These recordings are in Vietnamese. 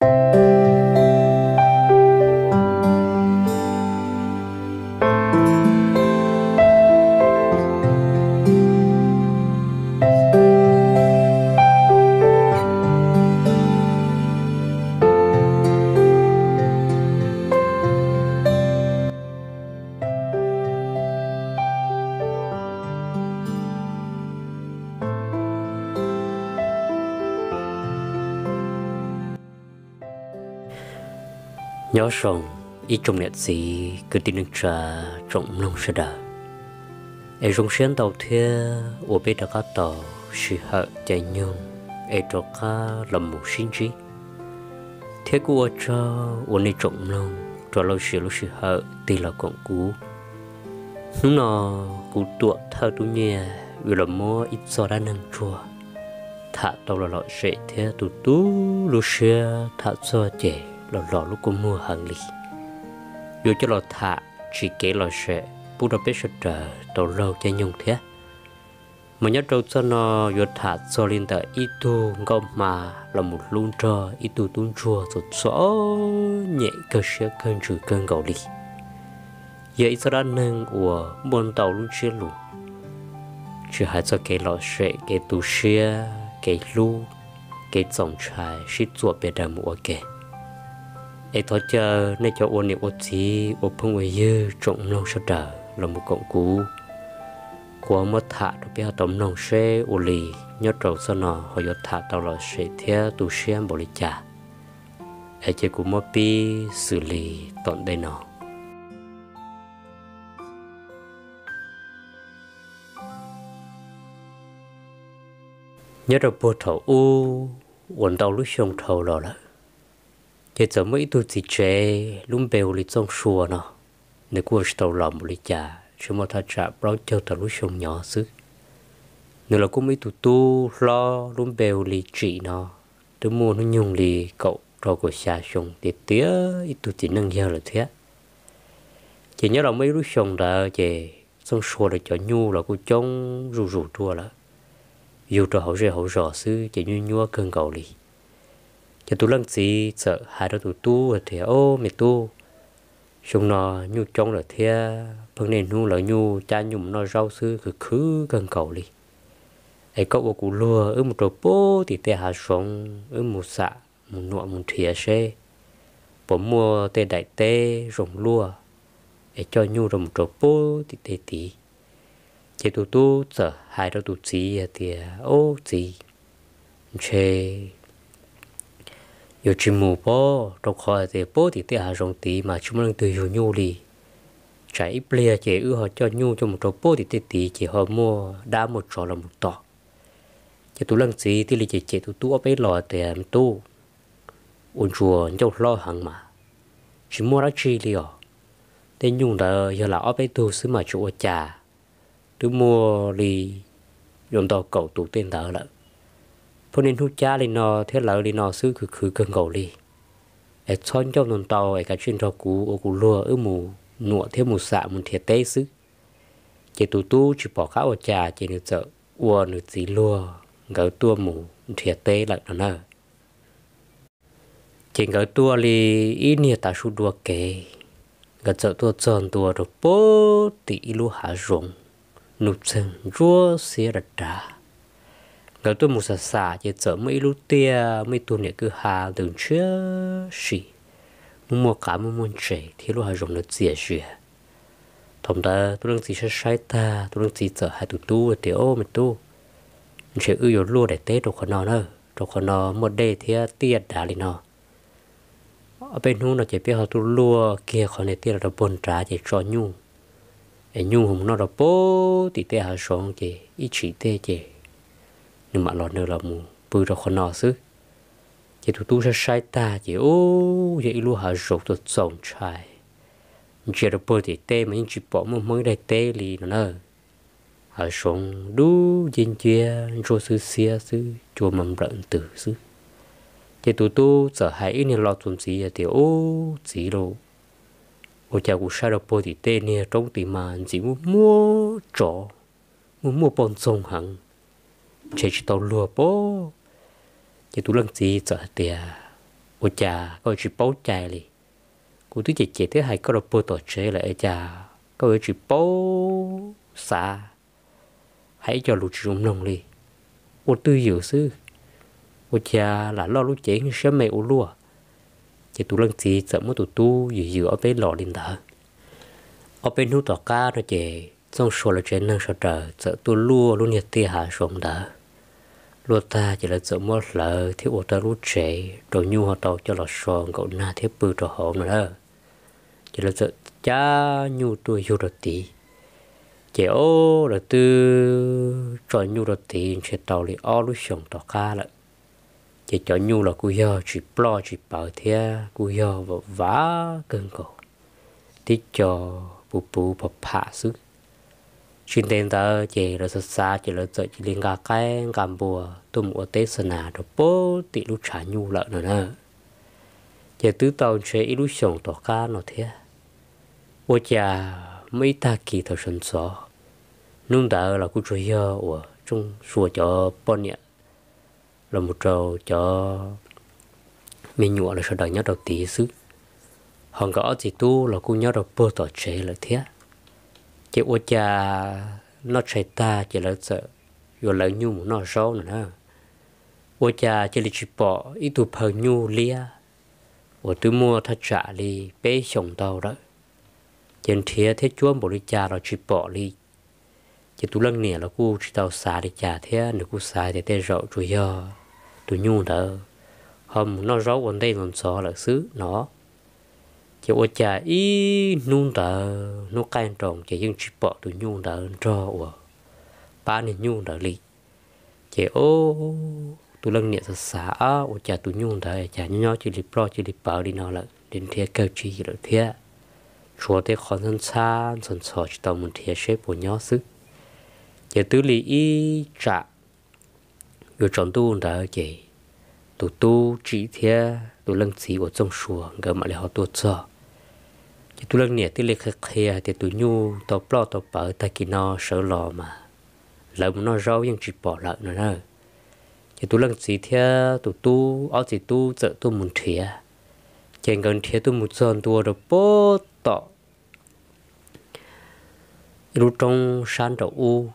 Thank you. nhớ rằng ý trong nét sĩ cứ tin được trà trọng nông sẽ đỡ ai rong xuyên tàu thia ô bê đã có tàu sự hợp chạy nhung ai cho ca làm một sinh trí thế của cho ô này trọng nông cho lâu sự lâu sự hợp thì là còn cũ lúc nào cũ tuột thơ tu nhẹ vì là mua ít so đã nâng chùa thả tàu là loại sẽ thế tu tu lúc xưa thả so chạy lò lò lúc có mưa hận lì dù cho lò thả chỉ kể lò sẽ bút đọc bế sạch trở tổ lâu cho nhung thế mà nhớ trâu cho nó dù thả cho lên tờ ít tu ngô mà là một luôn trơ ít tu tung chua rồi rõ nhẹ cơ sẽ cơn trừ cơn gầu đi, vậy ít ra nâng của buôn tàu luôn chia lù chỉ hai cho cái lọ sẽ cái tu xia cái lu cái dòng trà shit chuột bề đầm của cái ai thọ chờ nay cho ôn niệm ôn gì ôn phong người dư trộn lòng sợ trở là một cộng cú của mất thả được biết tấm lòng xe ôn lì nhớ trầu sau nọ họ nhớ thả tàu lò sẽ theo tu xem bồ lý trả ai chơi của mất pi xử lý tận đây nọ nhớ được bồ thầu u quần đầu lúc sông thầu rồi đó thế giờ mới tu chỉ trẻ lúc bèo lịch trong chùa nó nếu cô tàu lòng một lịch trả chúng mà thật trả bao nhiêu thật lúc sông nhỏ xứ nếu là cô mới tu tu lo lúc bèo lịch trị nó tôi mua nó nhung lì cậu trò của xa sông thì tía ít tu chỉ nâng giờ là thế chỉ nhớ là mấy lúc sông đã chè sông chùa là cho nhu là cô trông rù rù tua là dù cho hậu rơi hậu rõ xứ chỉ như nhua cơn cầu lì cho tôi lăng gì sợ hai đứa tụi tu thì ô mẹ tu chúng nó nhu trong là thia phần nền nu là nhu cha nhụm nó rau sư cứ khứ cần cầu đi ấy cậu bộ cụ lừa ở một trò bố thì tê hạ xuống ở một xạ một nọ một thìa xe bố mua tê đại tê rồng lùa ấy cho nhu rồng một trò bố thì tê tí chế tụ tu sợ hai đứa tụ gì thì ô gì chế chim 有只母波，trong khỏi thì bố thì tế hạ rồng tí mà chúng mình từ hiểu nhu đi trái ple chỉ ư họ cho nhu cho một trò bố thì tế tí chỉ họ mua đã một trò là một tọ chỉ tu lăng gì thì lì chỉ chỉ tu tu ở bên lò thì em tu ôn chùa nhau lo hàng mà chỉ mua ra chi liền thế nhung là giờ là ở bên e tu xứ mà chỗ trà tu mua lì dùng tàu cầu tu tên đó lại cho nên hút cha lên nó thế lỡ lên nó sư cứ cứ cần gầu đi ở chọn cho nón tàu ở cái chuyện trò cũ ô cũ lùa ở mù nụa thêm mù sạ mù thiệt tê sư chỉ tụ tu chỉ bỏ cá ở trà chỉ được sợ ua nửa gì lùa gỡ tua mù thiệt tê lại nó nè chỉ gỡ tua li ít nhiều ta su đua kề gỡ sợ tua chọn tua rồi bố tí lu hạ rụng nụp sừng rua xía đặt trà ก็ตัวมุสสาจะเจอไม่รู้เตียไม่ตัวเนี่ยคือหาดึงเชื่อสิมุมกามุมเฉจที่รู้หาจงเสียเสียทำได้ตัวเรื่องสีใช้ตาตัวเรื่องสีเจอหาตัวตู้เดียวมันตู้เชื่ออยู่รู้ได้เต้ตัวคนนอนเนอะตัวคนนอนหมดได้เทียเตี้ยดาลินอเอาไปนู้นเราจะไปขาตัวลัวเกี่ยว์คนในเตียเราบนตราจะจอยุ่งไอ้ยุ่งองนอเราโป้ติเตหาสองเจอีฉีเตเจ nhưng mà lo nữa là mù bự ra khó nọ xứ chỉ tụi tu sẽ sai ta chỉ ô vậy luôn hả rột tôi sống trái chỉ là bự thì tê mà những chỉ bỏ mà mới đây tê lì nó nè hả sống đu dính chia rồi xứ xia xứ cho mầm rận tử xứ chỉ tụi tu sợ hãi ít nên lo tuần gì thì ô gì lô. ô cha của sao đâu bự thì tê nè trong tìm mà chỉ muốn mua trọ muốn mua bông sông hằng chế chỉ tàu lùa bố chế tu lăng gì sợ tiề ô cha coi chỉ bố chạy li cụ tứ chế chế thế hai có đồ bố tổ chế là ấy cha coi chỉ bố xa hãy cho lụt rung nông li ô tư dự sư ô cha là lo lụt chế như sớm mẹ ô lùa chế tu lăng gì sợ mất tụ tu dự dự ở bên lò lên thở ở bên nút tỏ ca rồi chế trong số là chế năng sợ trở sợ tu lùa luôn nhiệt tia hạ xuống đó lúa ta chỉ là chỗ mất lợ thiếu ô ta rút trẻ rồi nhu họ tàu cho lọ sòn cậu na thiếu bự trò họ nữa đó chỉ là chỗ cha nhu tôi yêu đồ tí chỉ ô là tư trò nhu đồ tí chỉ tàu li ô lúa sòn tàu ca lại chỉ cho nhu là cú yo chỉ plo chỉ bảo thế cú yo và vá cơn cổ tí cho bù bù bà phá sức xin tên ta chỉ là sơ xa chỉ là sợ chỉ liên gà cái cảm bùa tôi mua tết sơn à rồi bố tị lúc trả nhu lợn nữa nè chỉ tứ tàu chế ít lúc sống tỏ cá nó thế ô cha mấy ta kỳ thầu sân sọ nung đã là cũng chơi hơ ở trong sùa cho bọn nhẹ là một trâu cho mình nhụa là sợ đời nhớ đầu tí sức hòn gõ thì tu là cũng nhớ đầu bơ tỏ chế là thiết chỉ ô cha nó chạy ta chỉ là sợ rồi lỡ nhu nó sâu nữa ô cha chỉ là chỉ bỏ ít tụ phờ nhu lia ô tôi mua thật trả đi bé sống tàu đó trên thế thế chúa bổ đi cha rồi chỉ bỏ đi chỉ tụ lăng nè là cô chỉ tàu xả đi cha thế nếu cô xả thì thế rậu chủ yo tụ nhu đó hôm nó rau còn đây còn sợ là xứ nó chỉ ô chả ý nuông đỡ nó cay trồng chỉ những chỉ bỏ được nuông đỡ cho ở ba này nuông đỡ lì chỉ ô tụi lần nhẹ xã ô chả tụi nuông đỡ chả nhỏ chỉ lì pro chỉ lì bỏ đi nào là đến thế kêu chi là thế chùa thế khó thân xa thân sọ chỉ tao muốn thế xếp của nhỏ sức chỉ tứ lì ý trả rồi chọn tu đỡ chỉ tụi tu chỉ thế tu lăng chỉ ở trong sùa gỡ mà lại họ tu cho chỉ tu lăng nhẹ à, thì lấy khắc khía thì tu nhu tàu plo tàu bờ ta kỳ nó sợ lò mà lỡ mà nó rau nhưng chỉ bỏ lợn nữa nè chỉ tu lăng chỉ theo tu tu ở chỉ tu chợ tu muốn thía chèn gần thía tu muốn sơn tu được bố tọ lúc trong sáng đầu u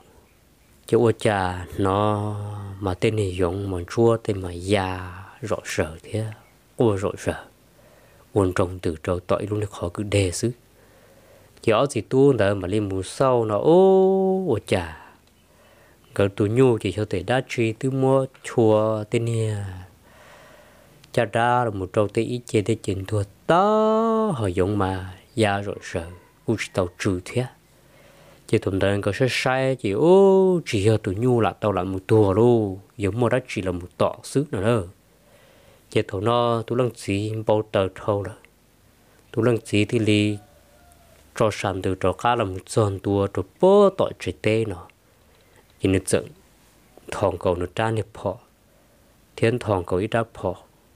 chứ ô cha nó mà tên này giống mà chua tên mà già rõ sở thế ua rồi sợ uốn trong từ trâu tội luôn được khó cứ đề xứ gió gì tu nở mà lên mùa sau nó ô ô chà gần tu nhu chỉ cho thể đa trì tư mua chùa tên nè cha ra là một trâu tê ý chế tê chuyện thua ta họ giống mà ya dạ rồi sợ cũng chỉ tàu trừ thế chỉ tuần đơn có sẽ sai chỉ ô chỉ cho tu nhu là tao là một tùa luôn giống mà đã chỉ là một tọ xứ nữa đâu chế thổ nó tu lăng chỉ bao tờ thâu rồi tu lăng chỉ thì li cho sản từ cho cá làm tròn tua cho bố tội chỉ tê nó thì nó dựng thòng cầu nó tra nhập phò thiên thòng cầu ít ra phò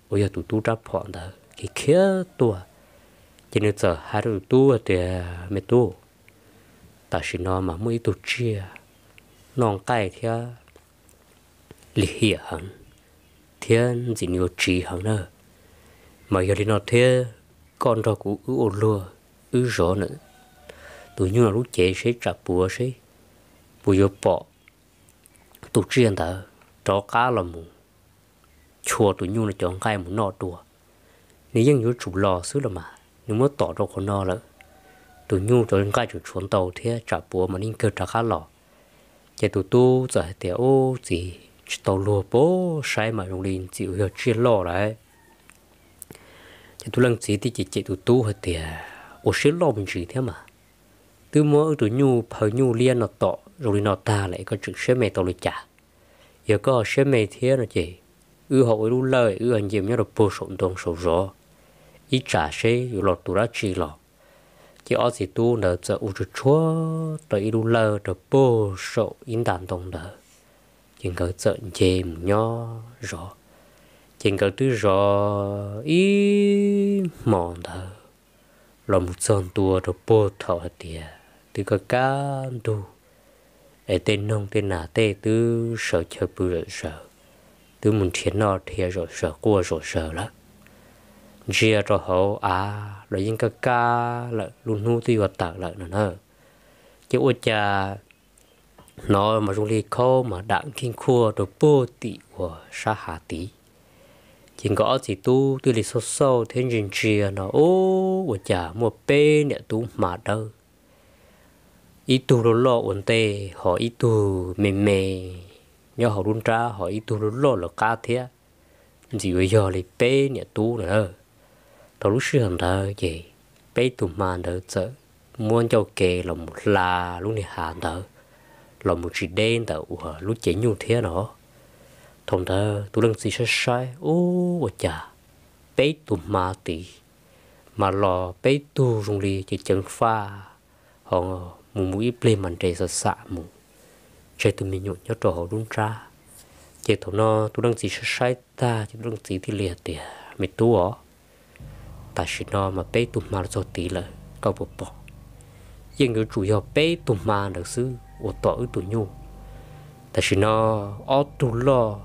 bây giờ tụ tu ra phò đó cái kia tua thì nó giờ hai đứa tu thì mấy tu ta chỉ nó mà mới tu chia non cay thì lì hiền thiên chỉ nhiều trí hàng nơ mà giờ đi nó thế con đó cũng ư ổn lùa ư rõ nữa tôi như là lúc chế sẽ trả bùa sẽ bùa vô bỏ tụi chuyên ta đó cá là mù chùa tôi như là chọn cái mù nọ đùa nếu dân nhớ chủ lò xứ là mà nhưng mà tỏ đâu có nọ nữa tôi như cho nên cái chủ chuyến tàu thế trả bùa mà nên cơ trả cá lò chạy tụi tu giải tiểu gì chỉ tàu lùa bố sai mà dùng linh chịu hiểu chia lọ đấy thì tôi lần chỉ thì chỉ chỉ tôi tu hết tiệt ô sẽ lọ mình chỉ thế mà từ mỗi từ nhu phải nhu liên nó tọ rồi nó ta lại có chữ sẽ mẹ tàu lại trả giờ có sẽ mẹ thế là chỉ ư họ ư lời ư anh chị nhớ được bổ sung đồng số rõ ít trả sẽ rồi lọt tụ ra chi lọ, chỉ ở chỉ tu nợ giờ u chúa tới ư lời được bổ sung in đàn đồng đời chừng cỡ sợ chèm nho rõ chừng cỡ tư rõ ý mòn thở lòng một son tua rồi bô thọ tìa tư cỡ can tu để tên nông tên nà tê tư sợ chờ bự sợ tư muốn thiên nọ thiền rồi sợ cua rồi sợ lắm chia cho họ à rồi những cái ca là luôn nu tiêu tạc lại nữa chứ ôi cha nó mà rung li khô mà đặng kinh khua đồ bô tị của sa hà tí chỉ gõ chỉ tu tuy lì sâu sâu thế nhìn chia nó ô của chả mua bê nè tu mà đâu ít tu lô lô ổn tê họ ít tu mềm mềm mê. nhớ họ run ra họ ít tu lô lô là ca thế chỉ bây giờ lì bê nè tu nữa tao lúc xưa hẳn thơ gì bê tu mà nữa sợ muốn cho kề là một là luôn này hẳn thơ lo một chỉ đen tàu ủa lúc chế nhung thế nó thông thơ tôi đang xì sai sai ô ủa chà bé tụ ma tì mà lo bé tu rung li chỉ chân pha họ mù mũi ít lên màn trời sợ sạ mù chơi tụi mình nhộn nhớ trò họ run ra chế thổ nó tôi đang xì sai sai ta chỉ đang xì thì liệt tiệt mày tu ó ta chỉ nó mà bé tụ ma cho tí là câu bộ bỏ nhưng người chủ yếu bé tụ ma được sư 我到 ở tụi nhu ta chỉ nó ở tụ lo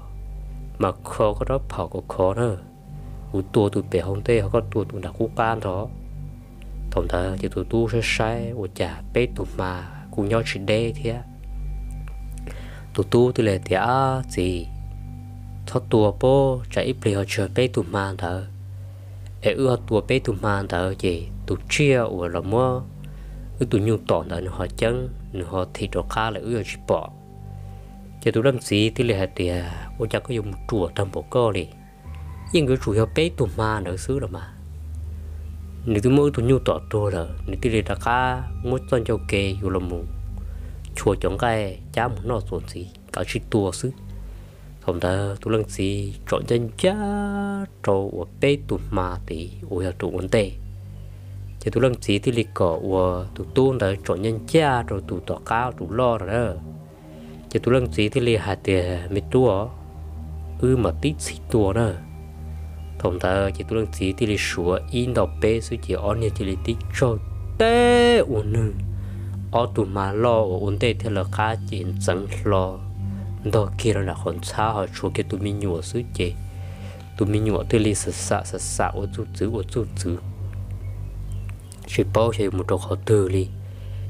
mà khó có đó có khó nữa u tua tụi bé không họ có tua tụi đặc cú can đó tổng thờ chỉ tụi tu sẽ sai u chả bé tụi mà cùng nhau chỉ đây thế tụi tu tụi lệ thì gì thọ tua po chạy bề họ chờ bé tụi mà thờ ê ưa tua bé tụi mà thờ gì tụi chia u là mua cứ tụi nhung tỏ là họ chân họ thịt cho khá là ưa chỉ bỏ cho tụi lâm sĩ thì là thì bố cha có dùng chùa trong bộ co đi nhưng cái chùa bé tụi ma nữa xứ rồi mà nếu tụi mỗi tụi nhung tỏ chùa rồi nếu tụi là khá mỗi tuần cho kê dù là mù chùa chống cái cha muốn nó xuống gì cả chỉ tua xứ không ta tụi lâm sĩ chọn chân cha trâu ở bé tụi ma thì ôi là tụi vấn đề chỉ tụ lăng sĩ thì lịch cổ của tụ tuôn đã chọn nhân cha rồi tụ tỏ cao tụ lo rồi đó chỉ tụ lâm sĩ thì lịch hạt thì mít tua ư ừ, mà tít sĩ tua nữa thông thờ chỉ tụ lăng sĩ thì lịch sửa in đọc bê suy chỉ on như chỉ lịch tít cho tê ổn nương ở tụ mà lo ở ổn tê thì là cá chỉ chẳng lo đó kia là con xa họ chúa kia tụ mình nhổ suy chỉ tụ mình nhổ thì lịch sạ sạ sạ ổn chú chữ ổn chú chữ chỉ bảo chỉ một chỗ khó từ li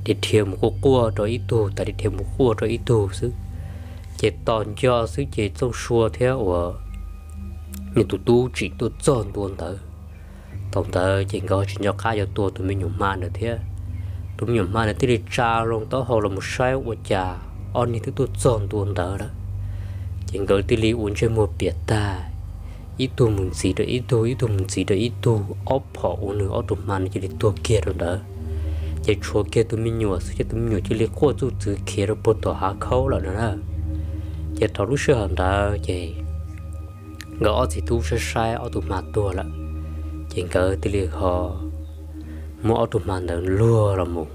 để thêm một cô cua rồi ít tù tại để thêm một cua rồi ít tù chứ chỉ toàn cho chứ chỉ trong xua theo ở nhưng tụi tu chỉ tụi chọn tuần tới tổng tờ chỉ có chỉ cho cá cho tua tụi mình nhổm man được thế tụi mình nhổm man được thế thì cha luôn đó họ là một sai của cha on như thứ tụi chọn tuần tới đó chỉ có tí li uống chơi một biệt tài ít tu muốn gì đó ít tu ít tu muốn gì đó ít tu ốp họ ôn nữa ốp màn chỉ để tu kia rồi đó chỉ chúa kia tu mình nhua chứ tu mình nhua chỉ để cố tu từ kia rồi bớt tỏ hạ khâu là nữa chỉ tỏ lúc xưa đó chỉ ngỡ thì tu sai sai ốp tu mà tu chỉ ngỡ thì liền họ mỗi ốp tu màn đó lừa là một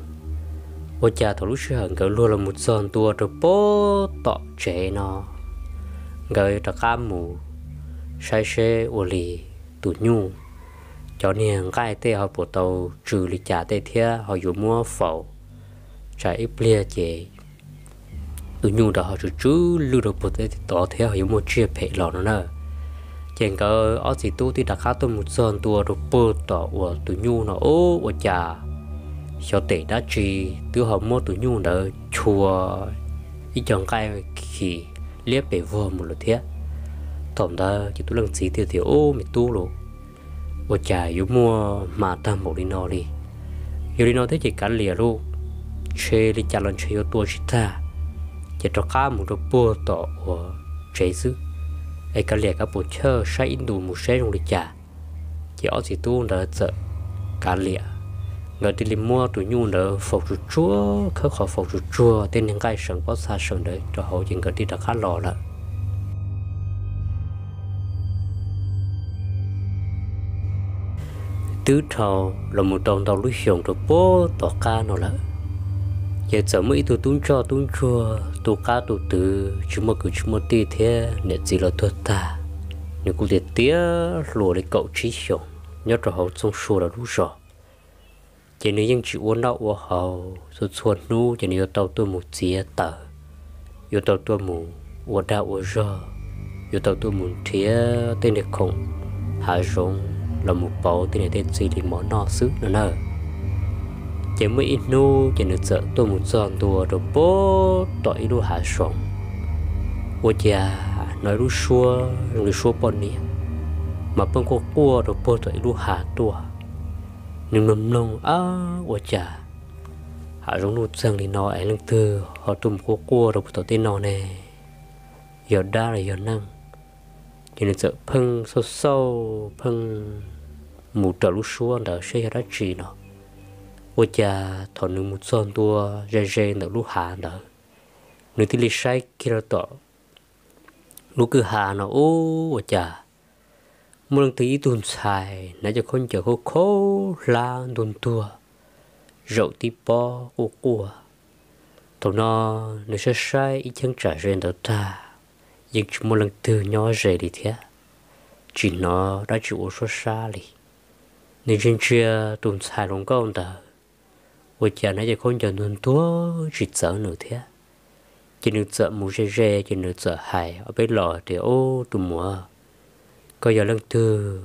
ô cha tỏ lúc xưa hàng ngỡ lừa là một giòn tua rồi bớt tỏ trẻ nó ngỡ tỏ cam mù sai xe ô lì tụ nhu cho nên cái tế họ bộ tàu trừ lì trả tê thia họ dù mua phẩu trả ít lia chế tủ nhu đó họ chú chú lưu đồ bộ tê tỏ thế họ dù mua chia phệ lọ nó nè chẳng có ở gì tu thì đã khá tôi một sơn tua đồ bộ tỏ của tụ nhu nó ô ô chà cho tệ đã trì từ họ mua tụ nhu đó chùa ít chọn cái khi liếc bể vô một lượt thiết thổn ta chỉ tu lần xí thiếu thì ô mày tu rồi ô chả yếu mua mà ta mổ đi nó đi yếu đi nó thế chỉ cả lìa luôn chơi đi chả lần chơi yếu tua chỉ ta chỉ cho cá một đôi bùa tỏ của chế sư ai cả lìa cả bộ chơi say in đủ một xe trong đi chả chỉ ở chỉ tu là sợ cá lìa người đi lên mua tuổi nhu nữa phục chúa khơi khỏi phục chúa tên những cái sừng có xa sừng đấy cho họ chỉ người đi đã khá lò lắm tứ trầu là một đồng đầu lúc hiểm rồi bố tỏ ca nó là giờ giờ mới tụ tung cho tung chua tụ ca tụ từ chúng mà cứ chúng mà tì thế nè gì là thua ta nếu cụ thể tía lùa lấy cậu trí hiểm nhớ trò hậu trong số là đủ rõ. chỉ nếu những chịu uốn đau uốn hậu rồi xuân nu chỉ nếu tàu tôi một chia tờ yêu tàu tôi mù uốn đau uốn rồi yêu tàu tôi một thía tên để không hạ rộng là một bộ tên để tên gì thì món nó xứ nó nở chỉ mới ít nu chỉ được sợ tôi một giòn tua rồi bố tội đu hạ sống ô chà nói đu xua người xua bọn nè mà bông có cua rồi bố tội đu hạ tua nhưng nằm nông á ô chà hạ giống nụ rằng thì nó ấy lưng thư họ tùm có cua rồi bố tội tên nó nè giờ đa là giờ năng chỉ được sợ phưng sâu sâu phưng mù trở lúc xua đã xe ra chi nó ô cha thọ nữ một son tua rê rê đỡ lúc hạ đỡ nữ tí lì sai kia ra tỏ lúc cứ hạ nó ô ô cha một lần tí tuần xài nãy giờ con chờ khô khô la tuần tua rậu tí po của cua, tụi nó nó sẽ sai ý chẳng trả rên đó ta nhưng chỉ một lần từ nhỏ rể đi thế chỉ nó đã chịu số xa đi nên trên chia tụm xài rong công tờ ôi chả nãy giờ con chờ nôn tua chỉ sợ nữa thế chỉ nửa sợ mù rê rê chỉ nửa sợ hài ở bên lọ thì ô tụm mùa coi giờ lăng thứ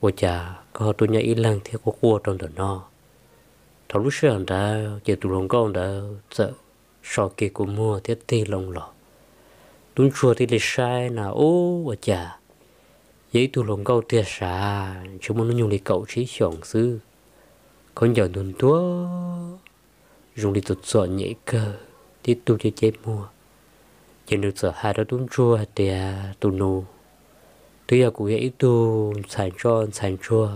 ôi chả có tôi nhớ ít lần thế có cua trong tờ no thằng lúc xưa đã chỉ tụm rong công đã sợ sau kia cũng mua thế tì lòng lọ đúng chùa thì lịch sai là ô ôi chả giấy tu lồng câu tia xa chúng muốn nhung đi cậu trí chọn sư con giờ nôn tua dùng đi tụt sợ nhảy cơ thì tu chơi chơi mua chỉ được sợ hai đó tuôn chua tia tu nô thứ giờ cũng vậy tu sản cho sản chua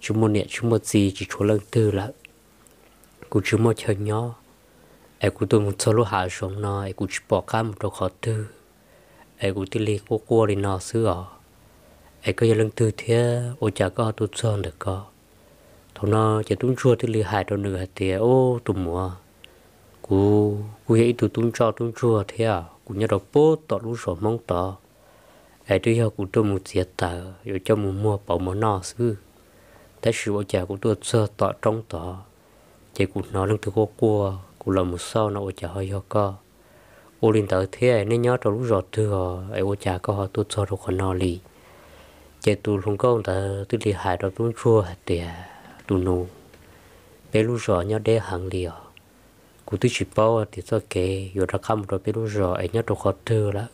chúng muốn nhẹ chúng một gì chỉ chỗ lần tư lắm cũng chúng một chơi nhỏ ai cũng tôi muốn số lúc hạ xuống nó ai cũng chỉ bỏ cả một đầu khó tư ai cũng tiêu lì cô cô đi nó xưa ai có lần từ thế ô chả có tụt son được có thằng nó chỉ tung chua thì lừa hại đâu nữa thì ô tụm mùa cú cú ấy tụt tung cho tung chua thế à cú nhớ đó bố tọt lũ sổ mong tỏ ai tôi hiểu cú tôi một diệt tờ rồi cho một mua bảo một nọ xứ, thế sự ô chả cũng tôi sơ tọt trong tỏ chỉ cú nó lần từ cô cua cú làm một sau nó ô chả hơi ho co ô linh tờ thế này nhớ trong lũ giọt thừa ai ô chả có họ tôi cho được còn nọ lì chế tù không có ta tư lý hại đó cũng chua để tù nụ bé lúc rõ nhau đế hàng liều cụ tư chỉ bao thì cho kể giờ ra khăm rồi bé lúc rõ ấy nhau đâu khó thơ lắm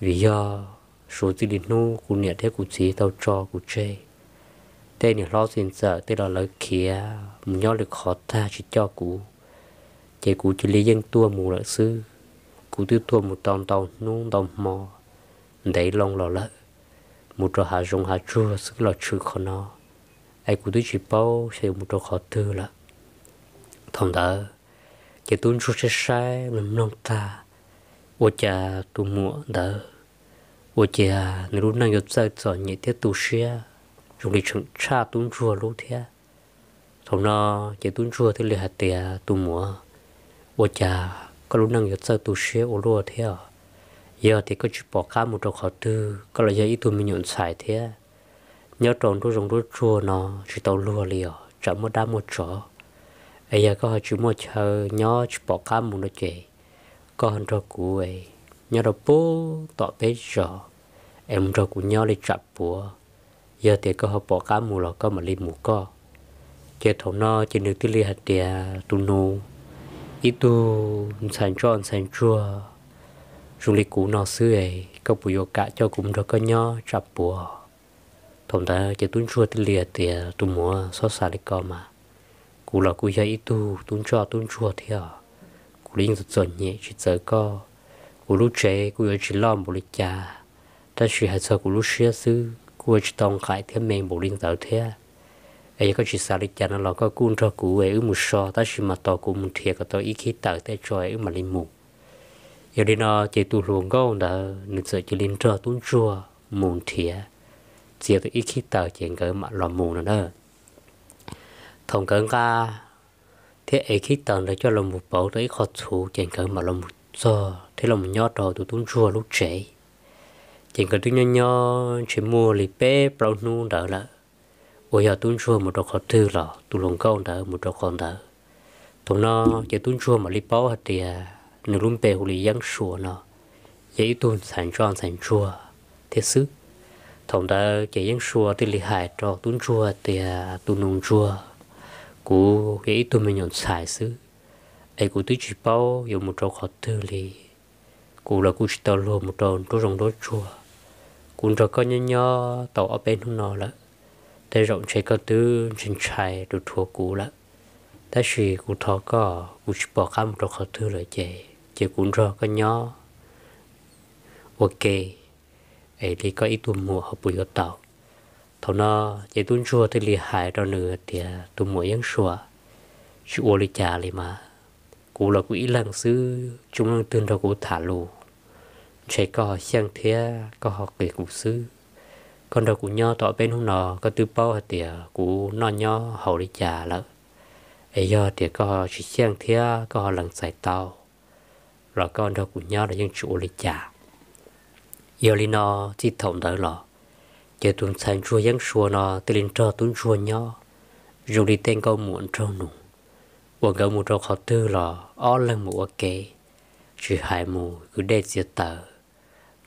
vì do số tư lý nụ cụ nhẹ thế cụ chỉ tao cho cụ chê tên này lo xin sợ tên là lời kia mình nhau được khó tha chỉ cho cụ chế cụ chỉ lấy dân tua mù lợi sư cụ tư tua một tòn tòn nung tòn mò đấy lòng lò lợi một trò hạ rộng hạ chua sức là chữ khó nó ai cũng tôi chỉ bao sẽ một trò khó tư là thằng đó cái tuân số sẽ sai mình nông ta ô cha tu mua đó ô cha nếu lúc nào có sai chọn nhị tiết tu xe dùng để chừng cha tuân chua lúc thế thằng nó cái tuân chua thế là hạt tiệt tu mua ô cha có lúc nào có sai tu xe ô lúa thế à? giờ thì có chụp bỏ cá một trâu khó tư có là giờ ít tụi mình nhộn xài thế nhớ tròn tôi rồng tôi chua nó chỉ tàu lùa liều chậm một đá một chỗ ấy giờ có chụp một chờ nhớ chụp bỏ cá một nó chạy có hơn trâu cũ ấy nhớ đâu bố tọt bé rõ em trâu cũ nhớ lấy chặt bùa giờ thì có họ bỏ cá một là có mà lên mù co chế thổ nó chỉ được tư li hạt địa tu nô ít tu sàn cho sàn chua rung lý cũ nó xưa ấy có bùi cả cho cũng được có nhỏ chập bùa thầm ta chỉ tuân chua thì liệt thì tu mua xót xa đi con mà cụ là cũ dạy tu tuân cho tuân chua thì à cũ linh rất dần nhẹ chỉ sợ co cụ lúc trẻ cụ ở chỉ lo bộ lịch cha ta chỉ hạt sợ cụ lúc xưa xứ cụ chỉ tông khải thêm mềm bộ linh tạo thế ấy có chỉ xa lịch cha nó là có cún cho cũ ấy một so ta chỉ mà to cụ một thiệt có to ý khí tạo thế cho ấy mà linh mục giờ đi nó chỉ tu luồng gấu đã nên sợ chỉ lên trơ tuôn chùa mùn thía Giờ tôi ít khi tờ chỉ cái mà làm mùn nữa đó thông cơn ca thế ấy khi tờ để cho lòng một bảo tới khó thủ chỉ cái mà lòng một giờ thế lòng nhót rồi tụi tuôn chua lúc trẻ chỉ cái tuôn nhót nhót chỉ mua lì bé bao nu đỡ là bây giờ tuôn chùa một đồ khó thư là tu luồng gấu đỡ một đồ khó đỡ Thông nó chỉ tuôn chùa mà lì bao hạt tiền nếu luôn bè hồ lý giang sủa nó dễ tuôn sản tròn sản chua thế sức thằng ta chỉ giang sủa thì lì hại cho tuôn chua thì à, tuôn nông chua cú dễ tuôn mình nhận xài sức ai cú tứ chỉ bao dùng một trâu khó tư lì cú là cú chỉ tao lô một trâu, trò rồng đốt chua cú trò có nhớ nhớ tàu ở bên không nó lắm thế rộng chạy cơ tư trên trái được thua cú lắm ta chỉ cú thọ có cú chỉ bỏ một trâu khó tư lại chạy chỉ cũng rõ có nhỏ ok ấy thì có ít tuần mùa học bùi hợp tàu thầu nó chỉ tuần chua thì lì hại đó nữa thì à, tuần mùa yến chua chú ô lì trà lì mà cũng là quỹ lần xứ, chúng đang tương đầu cụ thả lù trẻ có xem thế có học kể cụ xứ, con đầu cụ nho tỏ bên hôm nọ có tư bao hạt tỉa cụ nọ nho hầu đi trà lợ ấy giờ tỉa có chỉ xem thế có lần giải tàu rồi con đâu cũng nhau là dân chủ lịch trả giờ lên nó chỉ thông tới lọ chờ tuần thành chùa dân chua nó từ lên trơ tuần chùa nhau dù đi tên câu muộn trâu nụ quần gấu mù trâu khó tư lọ ó lần mù ở kế chỉ hai mù cứ đê diệt tờ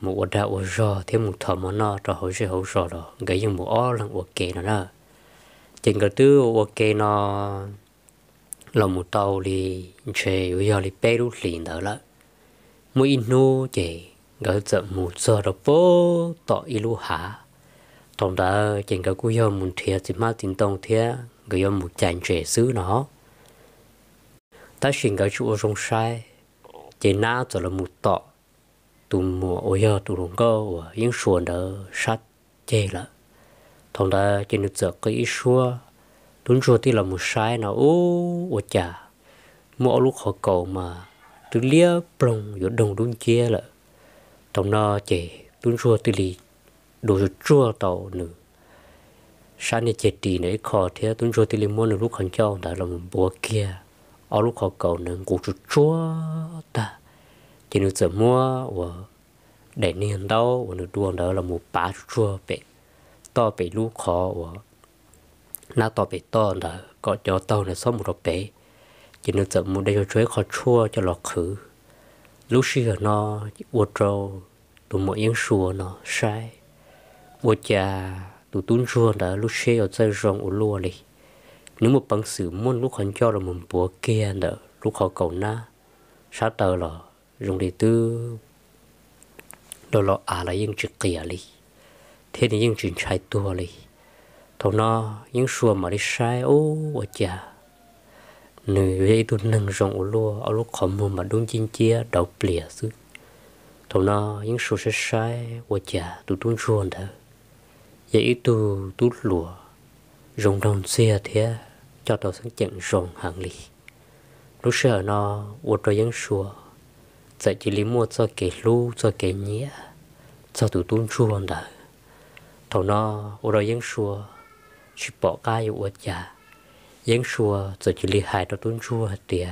mù ở đa ở do thêm một thọ mà nó cho hối sẽ hối rò đó gãy dân mù ó lần ở kế nó nè chừng cái tư ở kế nó lòng một tàu đi chơi với giờ đi bê đút liền đó lắm mỗi inu chỉ gỡ giật một giờ đó vô tỏ ilu hả tổng đã chỉnh cái cú hiệu một thiệt thì mà tin tông thiệt gỡ hiệu một chàng trẻ xứ nó ta chỉnh gỡ chỗ rong sai chỉ na cho là một tọ tụ mùa ôi giờ tụ rong cơ và những xuồng đó sát chê lợ tổng đã trên được giật cái ít xua đúng rồi thì là một sai nó ô ô chả mỗi lúc họ cầu mà từ lia prong giữa đồng đúng chia là trong na chế tuôn rùa từ li đồ rùa chua tàu nữ sáng nay chế tì nấy khó thế tuôn rùa từ li mua nữ lúc khẩn châu đã làm bùa kia ở lúc họ cầu nữ cũng rùa chua ta chỉ nữ sợ mua và để niên đâu và nữ đuông đó là một bá chua bể to bể lúc khó và na to bể to là có cho tàu này sống một bể จินตมุได้ช่วยเขาชั่วจะหลอกคือลูกเชื่อนอวัวตรตุ่มยังชัวนอใช่วัวจาตุ่ตุ้นชัวแต่ลูกเชื่อใจรองอุลัวเลยนึกว่าปังสือม่วนลูกคนเจ้าเราเหมือนปัวเกียนเด้อลูกเขาเก่าหน้าชาเตอร์หล่อรงดีตื้อดอลอาอะไรยังจะเกลียเลยเทนี้ยังจิใช้ตัวเลยทั้งนอยังชัวมาได้ใช่โอ้วัวจา nữ về tụt nâng rộng ở lúa ở lúc khó mua mà đúng chín chia đầu plìa xứ thầu nó những số sẽ sai của chả tụt tuôn ruồn thở vậy tụ tụt lúa rồng đồng xe thế cho tàu sáng chặn rồng hàng lì lúc sợ nó uột rồi những số dạy chỉ lý mua cho kẻ lu cho kẻ nhía cho tụt tuôn ruồn thở thầu nó uột rồi những số chỉ bỏ cái uột chả dân chùa giờ chỉ li hại cho tuân chùa tiệt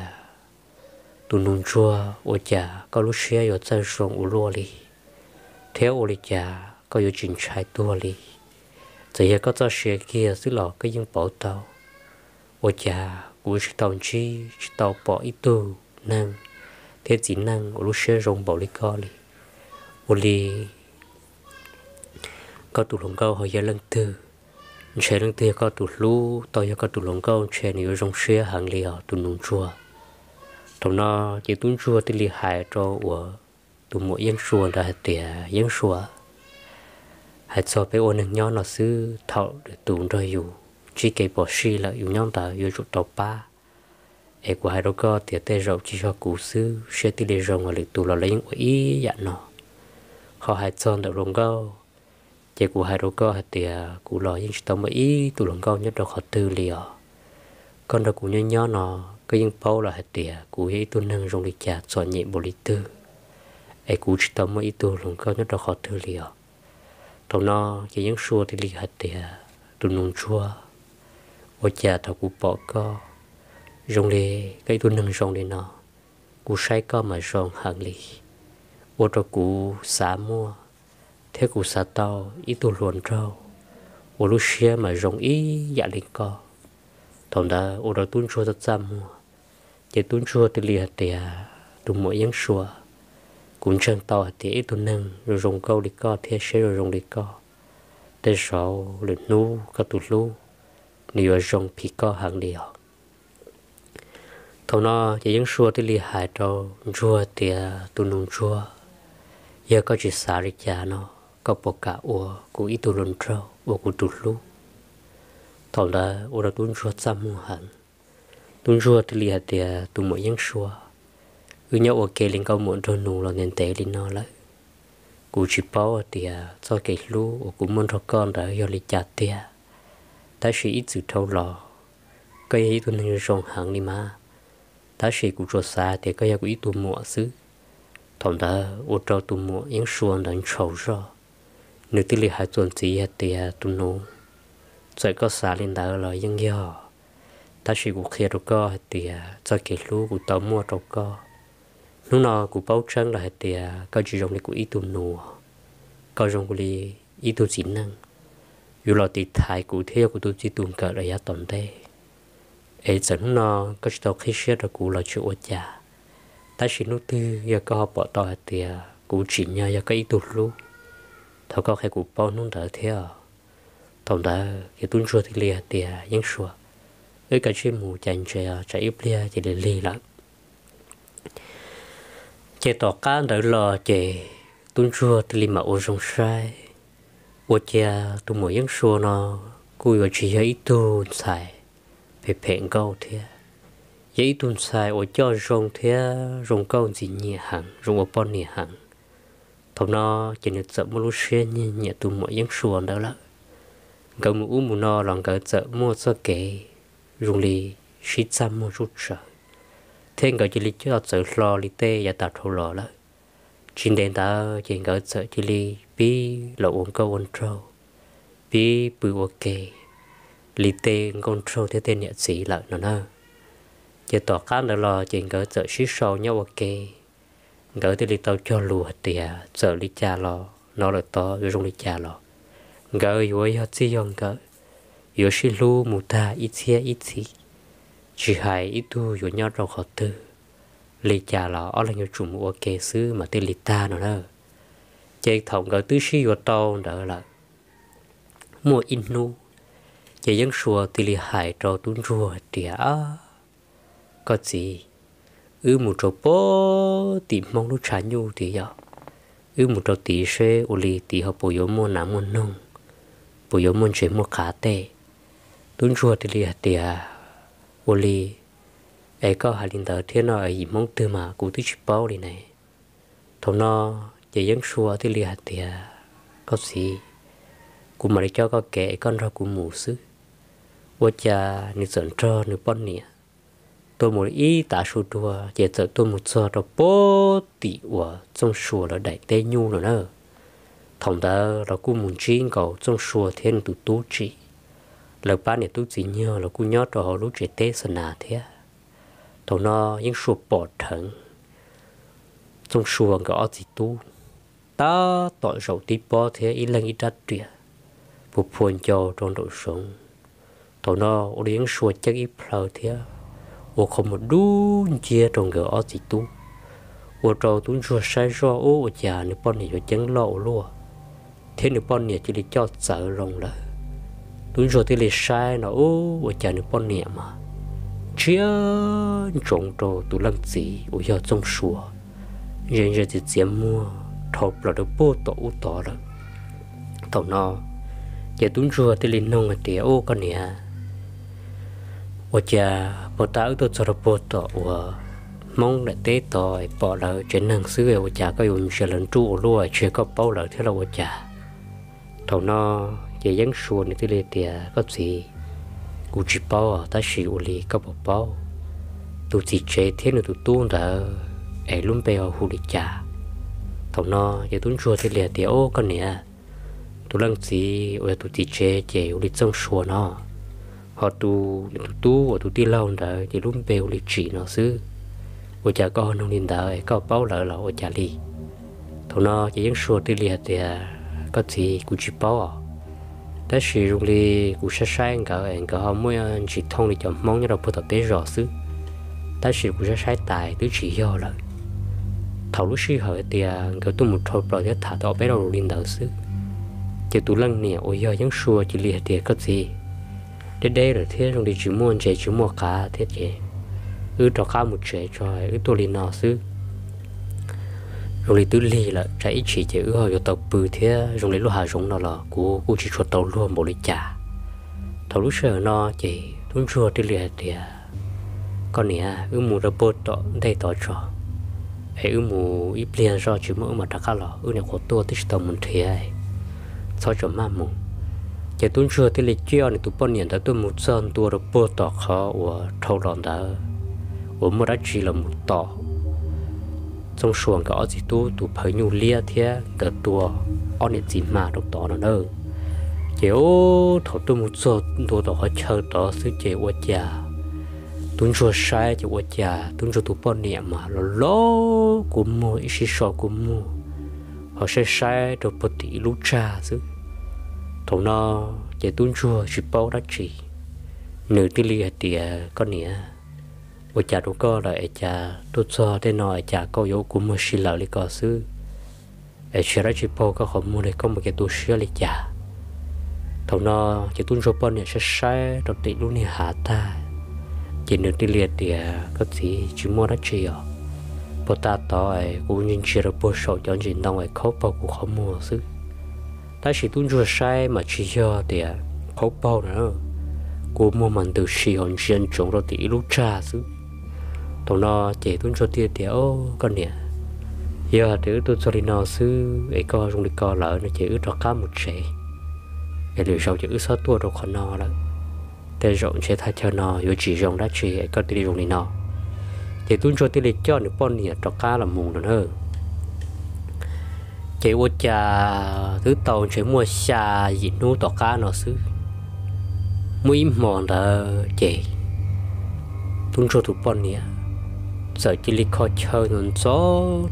tu nung chùa ô cha có lúc xe yo chân xuống u lo li theo ôi li cha có yo chỉnh trái tua li giờ giờ có cho xe kia xí lọ cái dân bảo tàu Ôi cha của chỉ tàu chi chỉ tàu bỏ ít tu năng thế chỉ năng ôi lúc xe rong bảo li co li Ôi li có tụ lồng câu hồi giờ lần thứ chế đường tia có tụ lũ tôi có tụ lồng câu chế nhiều rong xe hàng liều tụ nung chua thằng nó chỉ tụ chua thì lì hại cho của tụ mỗi yên chua là tỉa yên chua hãy cho bé ôn nhau nó sư thọ để tụ rồi dù chỉ cái bỏ xì là yêu nhau ta yêu chụp tàu ba ấy e của hai đứa con thì tê rộng chỉ cho cụ sư sẽ tê để rộng ở lịch tụ là lấy những ý dạng nó họ hãy chọn được rồng câu chế của hai đứa hạt thì à, cụ lò những tao mà ý tụ lòng con nhất đâu khó tư liều con đó cụ nhỏ nhỏ nó cái những bao là hạt tỉa à, cụ ấy tụ năng rong đi chả cho nhẹ bộ lý tư ấy cụ chỉ tao mà ý tụ lòng con nhất đâu khó tư liều tao nó chỉ những xua thì lì hạt tỉa à, tụ nung chua ở chả thầu cụ bỏ co rong đi cái tụ năng rong đi nó cụ sai co mà rong hàng lì ô tô cụ xả mua thế cụ sa tao ý tu luồn trâu ô lúc xe mà rong ý dạ linh co thằng đó ô đó tuôn chua rất trăm chỉ tuôn chua từ lìa tìa tụm mỗi giáng chua cũng chân to thì ít tuôn nâng rồi rong câu đi co thế sẽ rồi rong đi co thế sau lượt nu có tụt lu nếu rong phi co hàng điều thằng nó chỉ giáng chua từ lìa hại trâu chua tìa à, tuôn nung chua giờ có chỉ xả đi cha nó có bộ cả ua của ít tu lần trâu bộ của tụt lu thọ là ua là tuân ruột xa mua hẳn tuân ruột thì lì hạt tìa tu mỗi nhân xua cứ nhớ ua kê lên cao muộn trâu nụ là nên tế lên nó lại cụ chỉ bao tìa cho kể lu ua cụ môn cho con đã yêu lì chặt tìa ta sẽ ít sự thâu lò cái ý tuân nên rong hẳn đi mà ta sẽ cụ ruột xa thì cái ý của ít tu mua xứ thọ là ua trâu tu mua nhân xua đang chầu rồi nếu tư liệu hai tuần chỉ hết thì tu nô rồi có xả lên đỡ lời dân do ta chỉ cuộc kia đâu có thì cho kể lú của tao mua đâu có lúc nào của bao chân là thì có chỉ dùng để của ít tu nô có dùng của đi ít tu chỉ năng dù là thì thái của theo của tôi chỉ tuần cỡ là giá tổng thế ấy chẳng nó có chỉ tao khi xét là của là chịu cha ta chỉ nút tư giờ có bỏ tao thì của chỉ nhà giờ có ít tu luôn thọ có khai cụ bao nung đỡ thế à tổng đỡ cái tuân chua thì lìa thì yên chua cái cái chuyện mù chơi chè chả ít lìa chỉ để lì lắm chè tỏ cá đỡ lo chè tuân chua thì lì mà ô rong sai ô chè tu mù yên chua nó cùi vào chỉ ấy tu sai phê phê câu thế giấy tuần sai ô cho rong thế rong câu gì nhẹ hẳn rong ô bon nhẹ hẳn thằng nó chỉ nhớ sợ mua xe như nhỉ tụ mọi những xuồng đó là gấu mũ mua nó lòng gấu sợ mua sơ kế dùng lì xịt xăm mua rút sợ thêm gấu chỉ lì cho sợ lo lì tê và tạo thầu lò là trên đèn ta chỉ gấu sợ chỉ lì bi là uống câu uống trâu bi bự ok lì tê con trâu thế tên nhạc sĩ lại nó nè chỉ tỏ cá nữa lo chỉ gấu sợ xịt sầu nhau ok ngỡ thì đi tàu cho lùa tìa sợ đi cha lo nó là to rồi rong đi cha lo ngỡ rồi họ chỉ dùng ngỡ rồi xí lu mù ta ít xe ít xí chỉ hay ít tu rồi nhau rồi khó tư lì cha lo ở là nhiều chủ mù ok xứ mà tên lì ta nó đó chế thòng ngỡ tứ xí rồi to đỡ là mua in nu chế dân xua thì lì hại trò tuôn rùa tìa có gì ư một trâu bó tỉ mong lúc trả nhu thì giờ ư một trâu tỉ xe ô lì tỉ họ bổ yếu môn nắm mua nông bổ yếu mua chế mua cá tê tuấn chùa thì lì tỉ à ô lì ấy có hai linh tờ thế nó ấy gì mong tư mà cũng thích bao đi này thọ nó chỉ dân xua thì lì hạt tỉ à có gì cũng mà để cho có kẻ con ra cũng mù sức ว่าจะนิสันจอหรือป้อนเนี่ย tôi muốn ý ta số đùa giờ giờ tôi muốn cho nó bố tỷ của trong sùa là đại tê nhu rồi nữa thằng ta nó cũng muốn chín cầu trong sùa thiên tụ tu chỉ lời ba này tu chỉ nhớ nó cũng nhớ cho họ lúc trẻ tê sơn à thế thằng nó những sùa bỏ thẳng trong sùa có gì tu ta tội rầu tí bỏ thế ý lần ít đắt tiền phục phun cho trong đội sống thằng nó ở những sùa chắc ít phờ thế 我可么都接种个二十度，我找都说晒说哦，我家你半年就整老了，thế ni bọn nè chỉ để cho sợ rồng là tôi rồi tôi sai nó ô ở nhà ni bọn nè mà chia trộn trồ tôi giờ trong sùa giờ thì chỉ mua thọp là được bố tổ u tổ rồi tàu nó giờ tôi nông ở địa ô con nè cha, tổ 我家不打都做了不多我。mong để tế tội bỏ lỡ chuyện năng xứ về của cha có dùng sự lần trụ luôn, chuyện có bao lỡ thế là của cha thầu nó chỉ dán xuồng thì lê tiề có gì cụ chỉ bao ta chỉ u lì có bao bao tụ chỉ chế thế nữa tụ tuôn đã ấy luôn bây giờ hù đi cha thầu nó giờ tuôn chùa thì lê tiề ô con nè tụ lăng gì ôi tụ chỉ chế chế u lì trong xuồng nó họ tu tu và tu ti lâu đã thì luôn về lịch chỉ nó xứ của cha con nó nên đời có bao lợi là ở cha đi thằng nó chỉ những số tư liệt thì à, có gì cũng chỉ bao đó sử dụng đi cũng sẽ sang cả anh cả họ mới à, chỉ thông đi chọn mong như đâu phải tế rõ xứ đó sử cũng sẽ sai tài tứ chỉ do là thầu lúc sư hỏi thì à, cái tôi một thôi rồi thả tao bé đầu lên đời xứ chỉ tu lăng nè ôi giờ những số chỉ liệt thì có gì để đây rồi thế rồi đi chỉ muốn chế chỉ mua cá thế chế ư cho cá một chế cho ư tôi liền nào xứ rồi lấy tứ lì là chạy chỉ chế ư hồi tàu bự thế rồi lấy lúc hà giống nó là cú cú chỉ cho tàu luôn bộ lấy chả tàu lúc sợ nó chỉ tuấn chua tứ lì thì con nè ư mù ra robot tọ đây tọ trò ấy ư mù ít liền do chỉ mỗi mà đã cá lọ ư này có tua tích tàu một thế ấy cho cho mà mùng chỉ tuân sửa thì lịch chia này tụi bọn niệm thấy tôi một sơn tu được bơ tỏ khó của thâu đòn đã của một đã chỉ là một tỏ trong xuồng có chỉ tu tụi phải nhu lia thế cả tu ở niệm chỉ mà được tỏ nó đâu chỉ ô thọ tôi một sơn tu tỏ khó chờ tỏ sự chỉ của già tuân sửa sai chỉ của già tuân sửa tụi bọn niệm mà lo lo của mua ít sọ của mua họ sẽ sai được bất tỷ lúc cha chứ thổ nó chạy tuôn chua chỉ bao đó chỉ nữ tí li thì có nghĩa bộ cha đâu có là cha tốt cho thế nó cha có yếu của một xí lão lý có sư ở chỗ đó chỉ bao có họ mua đây có một cái tu sửa lý cha thổ nó chỉ tuân số bao này sẽ sai trong tị luôn này hạ ta chỉ nữ tí li thì có gì chỉ mua đắt chỉ ở bộ ta tỏ cũng nhìn chỉ là bộ sổ cho nhìn đâu ấy khó bao cũng khó mua sư ta chỉ tuân chùa sai mà chỉ cho thì khó bao nữa cô mua mình từ xì hòn xuyên chống rồi thì lúc trà chứ tụi nó chỉ tuân chùa thì thì ô con nè giờ thứ tuân cho đi nó sư ấy co dùng đi co lỡ nó chỉ ướt cho cá một trẻ để điều sau chỉ ướt sáu tua rồi còn nó đó thế rộng sẽ thay cho nó rồi chỉ rộng đã chỉ ấy co đi dùng đi nó chỉ tuân chùa thì lịch cho nó bọn nè cho cá là mù nó hơn chế vô trà thứ tàu chế mua xa dị nu tỏ cá nó xứ mũi mòn đã chế tung cho tụi bọn nè giờ chỉ lấy khó chơi nên gió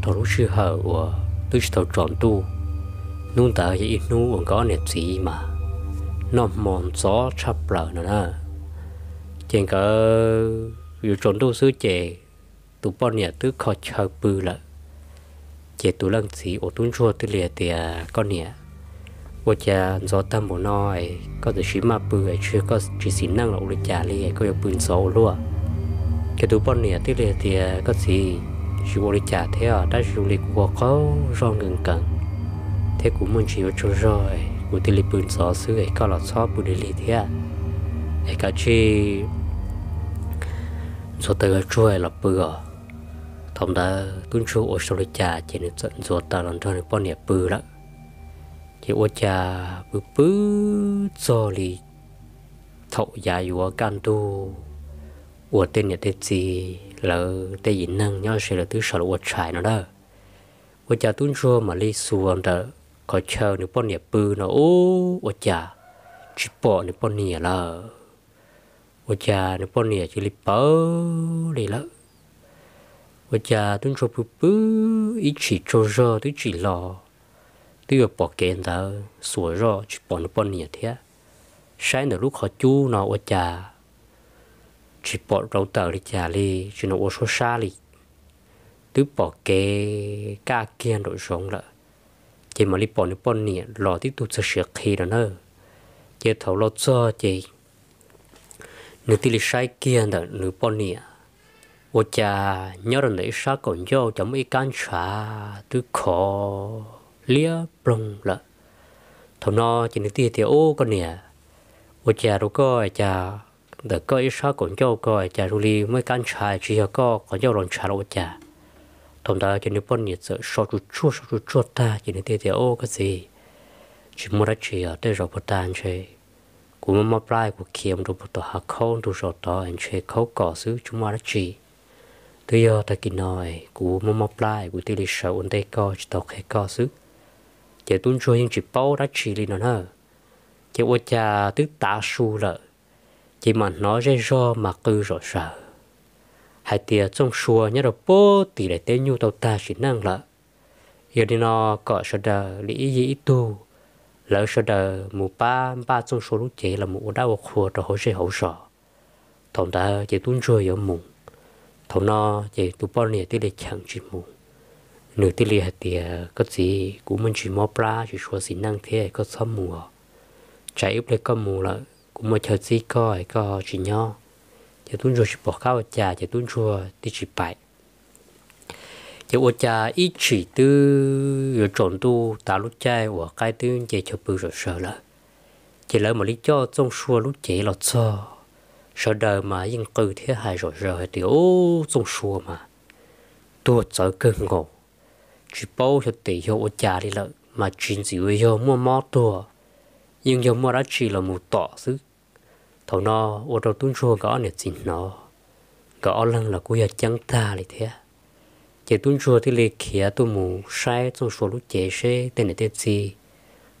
thổ lúc sư hở của tôi chỉ thổ tròn tu nung tờ gì nu còn có nét gì mà nó mòn gió chắp lờ nữa nè trên cỡ dù tròn tu xứ chế tụi bọn nè tứ khó chơi bự lại chỉ tụ lăng chỉ ô tuân chua tư liệt thì con nè ô cha gió tâm bố nói có thể xí mà bự ấy chưa có chỉ xin năng là ô trả li có yêu bự số luôn cái tụ bọn nè tư liệt thì có gì chỉ ô trả thế à đã du lịch của có do ngừng cần thế cũng muốn chỉ ô chua rồi của tư liệt bự số xứ ấy có là số bự đi thế à ấy cả chi số tư chua là bự à thông đã tuân số ô sô lê cha chỉ nên tận ruột ta làm thôi nên bao nhiêu bự lắm chỉ ô cha bự bự cho lì thọ già yếu can tu ô tên nhà tên gì là tên gì năng nhau sẽ là thứ sở là ô trái nó đó ô cha tuân số mà lì xuống đó có chờ nếu bao nhiêu bự nó ô ô cha chỉ bỏ nếu bao nhiêu là ô cha nếu bao nhiêu chỉ lì bỏ lì lắm và cha tuấn cho bự bự ít chỉ cho rơ tôi chỉ lò tôi vừa bỏ kẹn ta sửa rơ chỉ bỏ nó bỏ nhẹ thế sáng được lúc họ chú nó và cha chỉ bỏ rau tờ đi cha đi chỉ nó ô số xa đi tôi bỏ kẹ ca kia đội sống rồi, chỉ mà đi bỏ nó bỏ nhẹ lò tiếp tục sẽ sửa khi đó nữa chỉ thầu lo cho chỉ nếu tí lịch sai kia đó nếu bỏ nhẹ 我家鸟人来杀公鸟，怎么一干啥都可裂崩了。头脑今天第一天哦个呢，我家如果家得个一杀公鸟个家如里没干啥，只要个公鸟人杀了我家。同到今天半夜子烧猪猪烧猪猪大，今天第一天哦个 gì，只莫得只要对着不单去。cũng mà bài của kiếm đồ bộ tổ hạ không đồ sổ tổ anh chơi khấu cỏ xứ chúng mà đã chỉ thứ giờ ta kinh nói của mong mọc lại của tỷ lịch sầu ổn tay co chỉ tộc hệ co xứ chỉ tuân chua những chỉ bao đã chỉ lên nó hờ chỉ ô cha tứ tá su lợ chỉ mà nói ra do mà cứ rồi sợ hai tia trong xua nhớ đầu bố tỷ lệ tế nhu tàu ta chỉ năng lợ giờ đi nó có sợ đờ lý dĩ tu lỡ sợ đờ mù ba ba trong số lúc chế là mù đã một khua cho hỗ trợ hỗ trợ thằng ta chỉ tuân chua yếu mùng thổ nó chỉ tu bò nhiêu tí để chẳng chỉ mù nửa tí lì hạt tiề có gì cũng muốn chỉ mua bra chỉ xua xí năng thế có sắm mù chạy à. úp lấy có mù là cũng mà chờ gì coi có chỉ nhau chỉ tuân chùa chỉ bỏ khao trà chỉ tuân chùa tí chỉ bại chỉ ô trà ít chỉ tư rồi chọn tu ta lúc chạy của cái tư chỉ cho bự rồi sợ là chỉ lấy mà lý cho trong xua lúc chạy lọt sao sợ đời mà yên cư thế hại rồi rồi thì ô dùng xua mà tua trở cơn ngộ chỉ bao cho tỷ hiệu ô cha đi lợi mà chuyện gì với hiệu mua mò tua nhưng giờ mua đã chỉ là một tỏ xứ thầu nó ô đầu tuôn chua gõ nè xin nó gõ lăng là cô giờ chẳng ta thì thế chỉ tuôn chua thì lì kia tôi mù sai trong số lúc chế xe tên là tên gì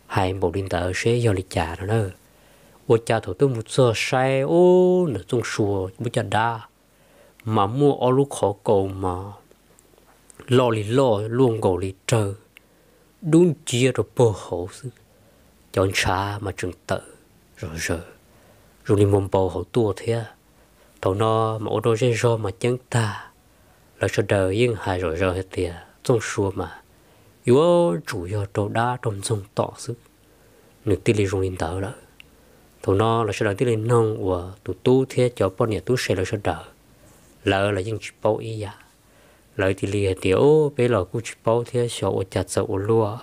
hai bộ điện tử xe do lì trả nó nữa bố cha thổ tôi một sơ sai ô nửa trong sùa bố cha đa mà mua ô lúc khó cầu mà lo lì lo luôn cầu lì trơ đúng chia rồi bơ hổ sư chọn xa mà trường tự rồi giờ rồi đi mồm bầu hổ tua thế à thổ nó mà ô đô dây do mà chẳng ta là cho đời yên hài rồi giờ hết tiền trong sùa mà yếu chủ yếu đồ đa trong trong tỏ sư nước tiên lì rung lên tớ rồi tụ nó là sẽ đợi tới lên nông của tụ tu thế cho bọn nhà tu sẽ là sẽ đợi lỡ là những chụp bao ý à lỡ thì lìa tiểu bây giờ cũng chụp bao thế sợ ô chặt sợ ô lúa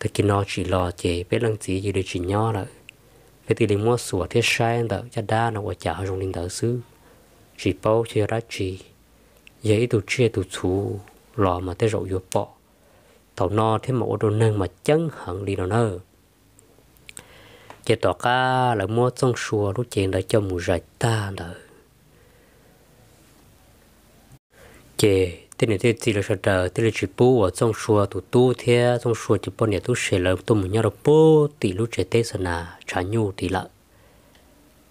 thì kia nó chỉ lò chế bây lăng chỉ gì để chỉ nhỏ rồi cái thì lên mua sủa thế sai đỡ cho đa nó của chả trong linh đỡ xứ chỉ bao thế ra chỉ dễ tụ chia tụ chú lò mà thế rậu vô bỏ tàu no thế mà ô đồ nâng mà chân hẳn đi nó nơ chỉ tỏ cá là mua trong chùa lúc chuyện đã cho mù rải ta đó chỉ thế này thế thì là sợ trời thế là chỉ bố ở trong chùa tụ tu thế trong chùa chỉ bọn nhà tu sửa là tu mình nhau là bố tỷ lúc chế tết sơn à trả nhu tỷ lợ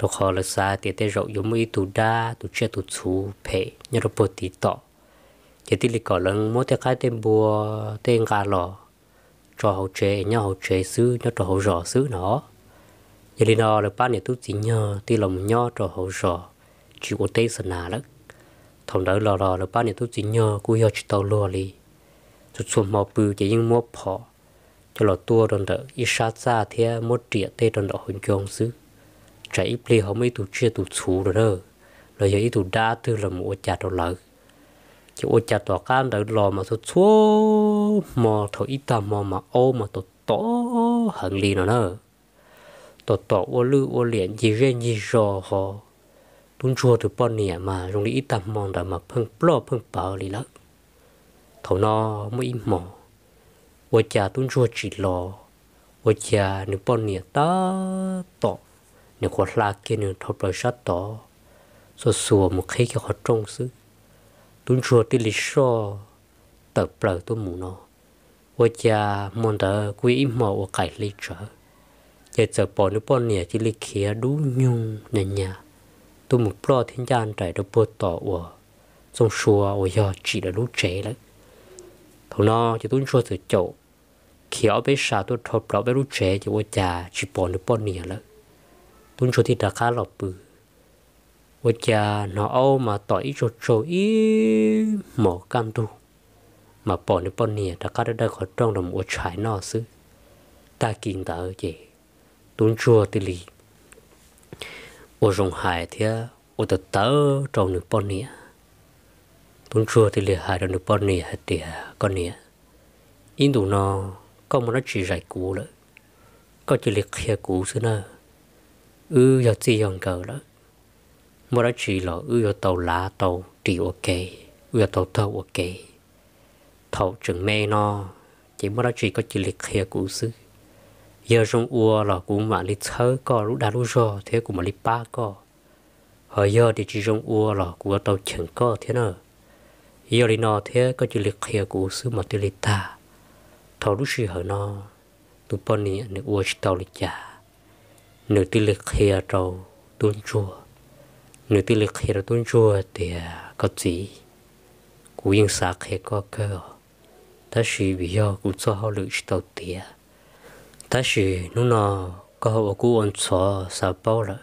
đồ khó là xa tỷ tết rộng giống mấy tụ đa tụ chia tụ chú phê nhau là bố tỷ tọ chỉ tên là có lần mỗi cái tên bùa tên gà lò cho hậu chế nhau hậu chế xứ nhau cho hậu rõ xứ nó giờ đi nó là ba nhà tú chỉ nhờ tuy là một nho trò hậu sọ chỉ có tê sinh nà đó. thằng đỡ lò lò là ba nhà tú chỉ nhờ cú yo chỉ tàu lùa đi chút xuống mò bự chỉ những mò phò cho lò tua đòn đỡ ít xa xa thế mò trịa tê đòn đỡ hồn chong xứ chạy ít plei họ mới tụ chia tụ chú rồi đó rồi giờ ít tụ đa tư là một chả đồ lợn chỉ ôi chả tòa can đỡ lò mà số số mò thổi ít tầm mò mà ô mà tụ tỏ hận lì nó nữa tổ tổ ô lư ô liền gì rê gì rò họ tuôn chua từ bao nè mà rong lý tầm mong đã mà phăng plo phăng bảo lý lắm thầu nó mới im mỏ ô cha tuôn chua chỉ lò ô cha nếu bao nè ta tổ nếu có la kia nếu thầu bờ sát tổ số sùa một khi cái họ trông xứ tuôn chua tí lý so tập bờ tôi mù nó ô cha mong đã quý im mỏ ô cải lý trở giờ giờ bỏ nước bỏ nè chỉ lấy khía đủ nhung nè nhà tôi một lo thiên gian trải được bớt tỏ ủa xong xua ủa giờ chỉ là đủ chế lắm thằng nó chỉ tôi xua từ chỗ khía bé xa tôi thọ bỏ bé đủ chế chỉ ủa già chỉ bỏ nước bỏ nè lắm tôi xua thì đã khá lọc bự già nó âu mà tỏ ý cho ý mỏ cam tu mà bỏ nước bỏ nè đã khá đã khỏi trong đồng ủa trái nó xứ ta kinh tở vậy tuôn chua tì lì ô rồng hải thì ô tờ tớ trong nước bọn nịa tuôn chua tì lì hải trong nước bọn nịa thì con nịa yên đủ nó có một nó chỉ giải cú lợ có chỉ liệt khía cú xưa nơ ư giờ gì dòng cờ lợ một nó chỉ là ư giờ tàu lá tàu chỉ ok ư giờ tàu thâu ok thầu chừng mê nó chỉ một nó chỉ có chỉ liệt khía cú xưa giờ trong ua là cũng mà lịch thơ có lúc đã lúc rồi thế cũng mà lịch ba có hồi giờ thì chỉ trong ua là ở tàu chừng có thế nào giờ đi nó thế có chỉ lịch kia của sư mà tôi lịch ta thầu lúc gì hở nó tụi bọn này nửa ua chỉ tàu lịch trả nửa tôi lịch kia tàu tuôn chùa nửa tôi lịch kia tuôn chùa thì à, có gì cũng yên xác kia có cơ đó là vì giờ cũng cho họ lựa tàu tiền ta chỉ nó nó có hậu cú ăn xó sao bao lại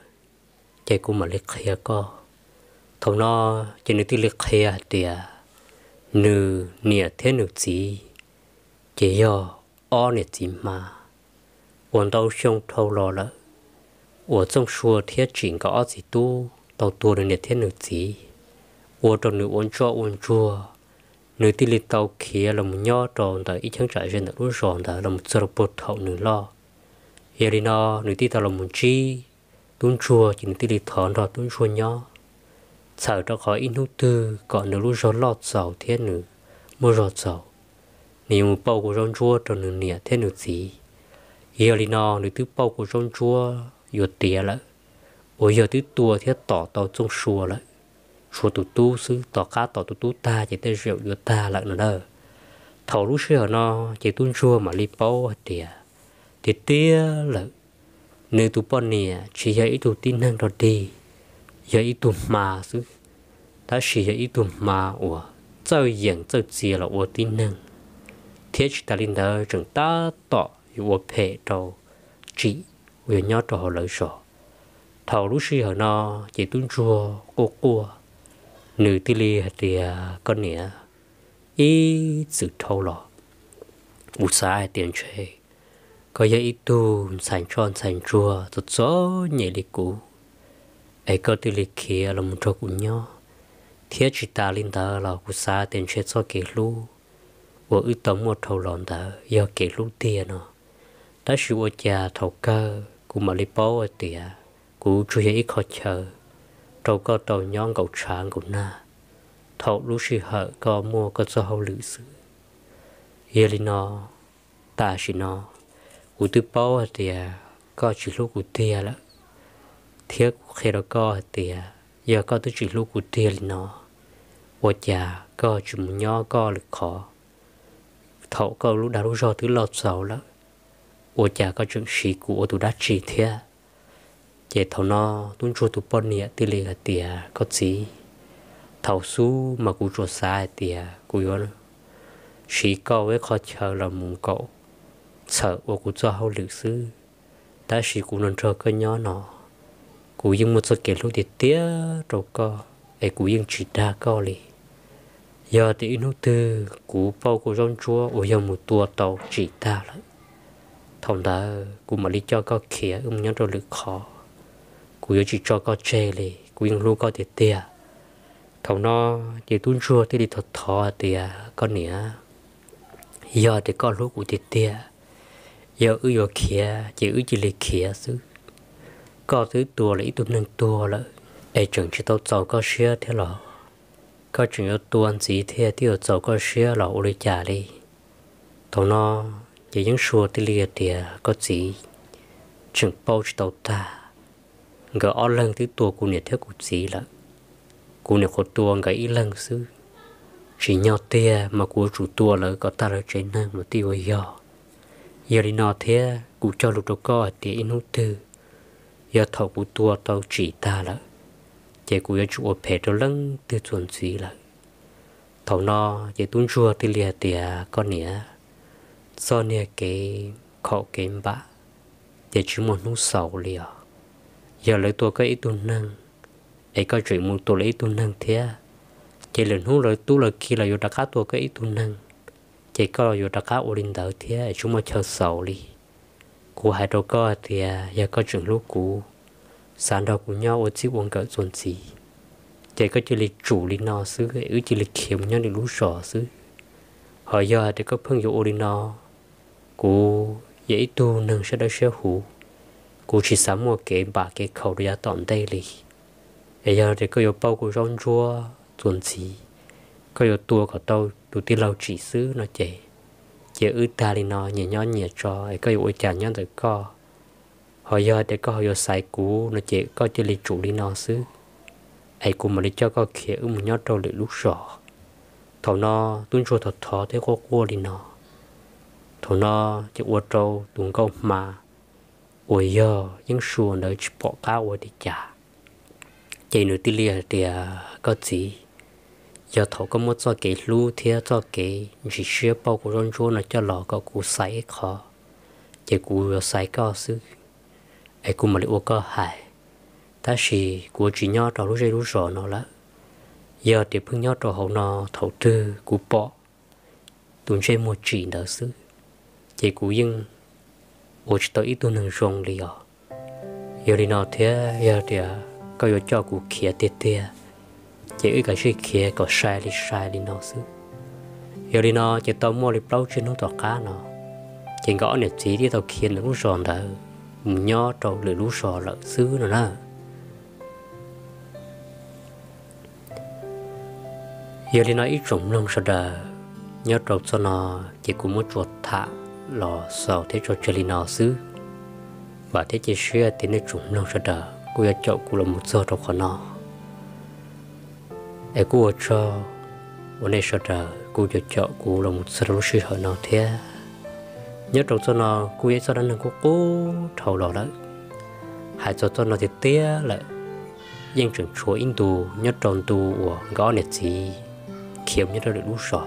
chạy cú mà lịch khía có thằng nó chạy nên tiêu lịch khía tiệt nữ nịa thế nữ gì chạy do o nịa gì mà quần đâu xong thâu lo lại, ở trong xua thiết chỉnh có gì tu tàu tua nịa thế nữ gì ở trong nửa uốn cho uốn chua nếu tí lì tàu kia là một nhỏ tròn tờ ít chẳng trải trên đất đuôi tròn tờ là một sợi bột thậu nửa lo giờ đi nó nếu tí tàu là một chi tuôn chua chỉ nếu tí lì thọ nó tuôn chua nhỏ sợ cho khỏi ít nút tư còn nửa lúc rồi lọt sầu thế nửa mua rồi sầu nếu một bầu của rong chua tròn nửa nẻ thế nửa gì giờ đi nó nếu tí bầu của rong chua vừa tía lại, ôi giờ tí tua thế tỏ tàu trong chua lại số tụt tu sư tỏ cá tỏ tụt tu ta chỉ tên rượu đưa ta lại nữa đó thầu lúc xưa nó chỉ tuôn xua mà li bao tìa thì tia là nơi tụ bọn nè chỉ dạy tụt tin năng rồi đi dạy tụt mà sư ta chỉ dạy tụt mà ủa chơi diễn chơi gì là ủa tin năng thiết ta linh đó chúng ta tỏ ủa phe đầu chỉ vừa nhớ trò lời sổ thầu lúc xưa nó chỉ tuôn xua cô cua nữ tí li thì có nghĩa ý sự thâu lọ bù sai tiền chơi có giờ ít tu sành tròn sành chua tụt số nhảy đi cũ ấy có tí li kia là một trò của nhau thiết chỉ ta linh tờ là bù sai tiền chơi cho kỷ lu và ít tống một thâu lọn tờ do kỷ lu tiền nó ta sự ở nhà thầu cơ cũng mà lấy bó ở tiền cũng chưa ít khó chờ trâu có tàu nhon cầu tráng của na thọ lúc chỉ hở có mua có cho hậu lữ sự nó ta chỉ nó u tư bao thì có chỉ lúc u tia là thiết khi đó có thì giờ có tư chỉ lúc u tia là nó và già có chỉ một nhỏ có lực khó thọ có lúc đã lúc do thứ lọt sầu là và già có chuyện sĩ của tụ đã chỉ thế chế thầu nó tuân chua tụ bọn nhẹ tỷ lệ cái tìa có gì thầu su mà cũng chua sai tìa cũng yếu nữa chỉ câu với khó chờ là muốn cậu sợ ô cũng cho hậu lịch sư ta chỉ cũng nên cho cái nhỏ nó cũng yên một số kỷ lúc thì tía rồi co ấy cũng yên chỉ đa co lì giờ thì nó từ cú bao của rong chúa ở giờ một tua tàu chỉ ta lại thằng đó cũng mà lý cho co khía ông nhớ rồi lực khó cú yếu chỉ cho có chê lì cú yêu luôn có tiệt tiệt, thầu nó chỉ tuôn chua thì đi thọ thọ tiệt, con nĩa giờ thì có lúc cú tiệt tiệt, giờ ư giờ kia chỉ ư chỉ lì khía xứ có thứ tua là ít tuần nâng tua lỡ, ai chẳng chỉ tao giàu có xe thế lọ có chuyện ở tuần gì thế thì ở giàu có xe là ô lấy trả đi thầu nó chỉ những xua thì lìa tiệt, có gì chẳng bao chỉ tao ta gỡ o lần thứ tua của nhiệt thiết cụ gì là cụ nhiệt khổ tua gỡ lần sư chỉ nhau tia mà của chủ tua là có ta là trên năng mà tiêu giờ giờ đi nọ thế cụ cho lục đầu co tia in hút tư giờ thọ cụ tua tao chỉ ta là chạy của giờ chủ ở phe đầu lưng từ chuẩn gì là thọ nọ chạy tuôn chua tia lìa tia con nĩa do nĩa cái khó kiếm bạ chỉ chỉ một nút sầu liền giờ lấy tôi cái ý tôi năng ấy có chuyện muốn tôi lấy tôi năng thế à? chỉ lần hú lời tôi lời khi là vô đặc khác tôi cái ý tôi năng chỉ có vô đặc cá ổn đỡ thế à, chúng mà chờ sầu đi của hai đầu cơ thì à, giờ có chuyện lúc cũ sản đầu của nhau ở chiếc uống cỡ chuẩn gì chỉ có chỉ lịch chủ lịch nó xứ ấy chỉ lịch kiếm nhau để lú sò xứ họ giờ thì có phương dụ ổn nó của dễ tu năng sẽ đỡ sẽ hữu กูชิสามว่าเก็บบาเก็บเขาเรียตอนได้เลยเอ้ยเด็กก็อยู่เป้ากูร้อนจัวจวนสีก็อยู่ตัวก็เต้าดูที่เราจีซื้อนะเจเจอือตาลีนอเหนี่ยย้อนเหนี่ยจอไอ้ก็อยู่อวยจานย้อนแต่ก็หอยเด็กก็หอยใส่กูนะเจก็จะลีจุลีนอซื้อไอ้กูมาลีเจ้าก็เขียอืมย้อนเราเลยลูกจอถอนอตุ้นชัวถอดถอดที่ก็กลัวลีนอถอนอจะอวดเราตุงก็มา ủa giờ những sùa nơi chỉ bỏ cá ủa đi chả chạy nửa tí lìa thì à, có gì giờ thầu có một cho cái lú thế cho cái chỉ xưa bao của rong rô là cho lò có cú sai khó chạy cú sai có sự ai cú mà lại có hại ta chỉ của chỉ nhau trò lúc dây lúc rõ nó là giờ thì phương nhau trò hậu nó thầu tư cú bỏ tuần chơi một chỉ đỡ sự chạy cú nhưng 我知道一度能容里哦。有的那天有的，ก็有照顾企业爹爹，这一个是企业个晒里晒里那事。有的那这到末里包起弄到家呢，这个呢只的到企业路上的，唔 nhỏ 到里路上了事呢呢。有的那一种弄是的，要找着呢，结果没做他。lò sò thế cho chơi nó xứ và thế chỉ xưa thì nên chúng nó sẽ đỡ cô ấy chậu cô là một giờ trong khoản nó ai cô cho hôm đây sẽ đỡ cô ấy chậu cô là một giờ trong sự hợp nào thế nhớ trong số nó cô ấy sau đó là cô cố thầu lò đấy hai số cho nó thì tía lại dân trường chúa in tù nhớ trong tù của gõ nệt gì kiếm nhớ được đủ sọ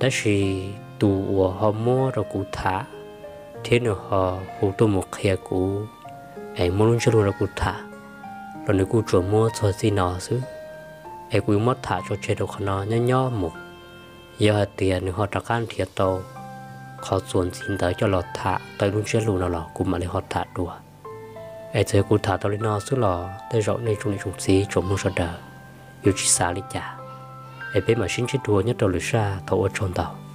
đó là tu của họ mua rồi cụ thả thế nữa họ cụ tôi một khía cụ ấy muốn cho luôn rồi cụ thả rồi nếu cụ chuẩn mua cho gì nó chứ ấy cụ mất thả cho chế độ khả nó nhớ nhớ một giờ tiền họ trả can thiệt tàu họ chuẩn xin tới cho lọt thả tới luôn chế luôn nào lọ cụ mà lấy họ thả đùa ấy thế cụ thả tao lên nó chứ lọ tới rộng này chúng này chúng xí chuẩn mua cho đời yêu chỉ xa đi chả ấy bên mà xin chết đùa nhất đầu lưỡi xa thấu ở tròn tàu